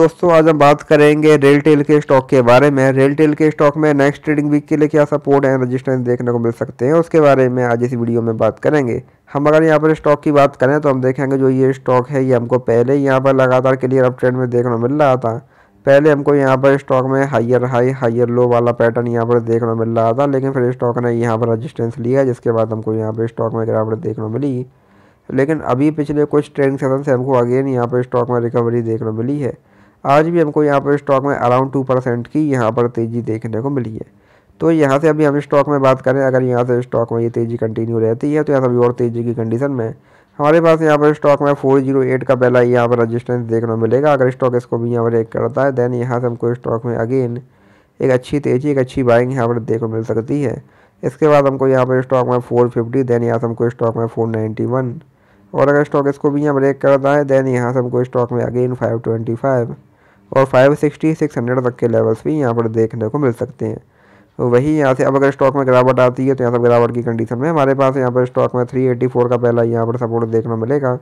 दोस्तों आज हम बात करेंगे रेलटेल के स्टॉक के बारे में रेलटेल के स्टॉक में नेक्स्ट ट्रेडिंग वीक के लिए क्या सपोर्ट एंड रेजिस्टेंस देखने को मिल सकते हैं उसके बारे में आज इस वीडियो में बात करेंगे हम अगर यहाँ पर स्टॉक की बात करें तो हम देखेंगे जो ये स्टॉक है ये हमको पहले यहाँ पर लगातार क्लियर अप ट्रेंड में देखने को मिल रहा था पहले हमको यहाँ पर स्टॉक में हाइयर हाई हाइयर लो वाला पैटर्न यहाँ पर देखने को मिल रहा था लेकिन फिर स्टॉक ने यहाँ पर रजिस्टेंस लिया जिसके बाद हमको यहाँ पर स्टॉक में गिरावट देखने को मिली लेकिन अभी पिछले कुछ ट्रेंड सेशन से हमको अगेन यहाँ पर स्टॉक में रिकवरी देखने को मिली है आज भी हमको यहाँ पर स्टॉक में अराउंड टू परसेंट की यहाँ पर तेज़ी देखने को मिली है तो यहाँ से अभी हम स्टॉक में बात करें अगर यहाँ से स्टॉक में ये तेज़ी कंटिन्यू रहती है तो यहाँ से अभी और तेज़ी की कंडीशन में हमारे पास यहाँ पर स्टॉक में फोर जीरो एट का पहला यहाँ पर रजिस्टेंस देखने को मिलेगा अगर स्टॉक इसको भी यहाँ पर एक करता है देन यहाँ से हमको स्टॉक में अगेन एक अच्छी तेज़ी एक अच्छी बाइंग यहाँ पर देखने को मिल सकती है इसके बाद हमको यहाँ पर स्टॉक में फोर फिफ्टी देन यहाँ से हमको स्टॉक में फोर वन और अगर स्टॉक इसको भी यहाँ ब्रेक करता है देन यहाँ से हमको स्टॉक में अगेन फाइव ट्वेंटी फाइव और फाइव सिक्सटी सिक्स हंड्रेड तक के लेवल्स भी यहाँ पर देखने को मिल सकते हैं तो वही यहाँ से अब अगर स्टॉक में गिरावट आती है तो यहाँ से गिरावट की कंडीशन में हमारे पास यहाँ पर स्टॉक में थ्री फोर का पहला यहाँ पर सपोर्ट देखना मिलेगा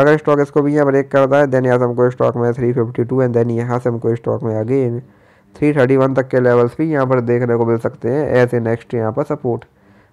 अगर स्टॉक इसको भी यहाँ ब्रेक करता है देन यहाँ से हमको स्टॉक में three fifty two and then यहाँ से हमको स्टॉक में अगेन थ्री थर्टी वन तक के लेवल्स भी यहाँ पर देखने को मिल सकते हैं ऐसे नेक्स्ट यहाँ पर सपोर्ट